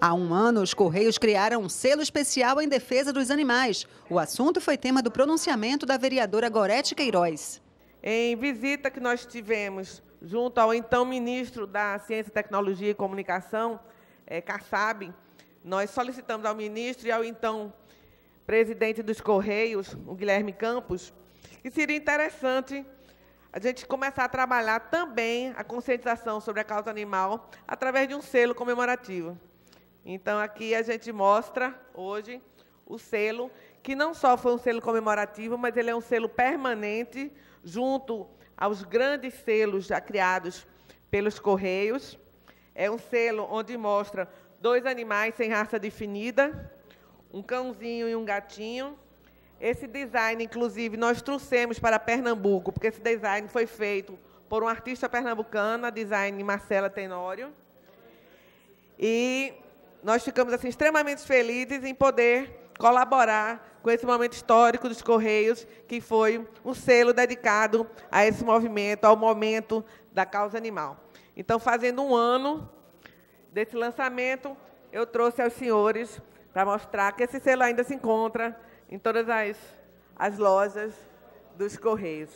Há um ano, os Correios criaram um selo especial em defesa dos animais. O assunto foi tema do pronunciamento da vereadora Gorete Queiroz. Em visita que nós tivemos junto ao então ministro da Ciência, Tecnologia e Comunicação, é, Kassab, nós solicitamos ao ministro e ao então presidente dos Correios, o Guilherme Campos, que seria interessante a gente começar a trabalhar também a conscientização sobre a causa animal através de um selo comemorativo. Então, aqui a gente mostra hoje o selo, que não só foi um selo comemorativo, mas ele é um selo permanente junto aos grandes selos já criados pelos Correios. É um selo onde mostra dois animais sem raça definida, um cãozinho e um gatinho. Esse design, inclusive, nós trouxemos para Pernambuco, porque esse design foi feito por uma artista pernambucana, design Marcela Tenório. E nós ficamos assim extremamente felizes em poder colaborar com esse momento histórico dos Correios, que foi um selo dedicado a esse movimento, ao momento da causa animal. Então, fazendo um ano desse lançamento, eu trouxe aos senhores para mostrar que esse selo ainda se encontra em todas as, as lojas dos Correios.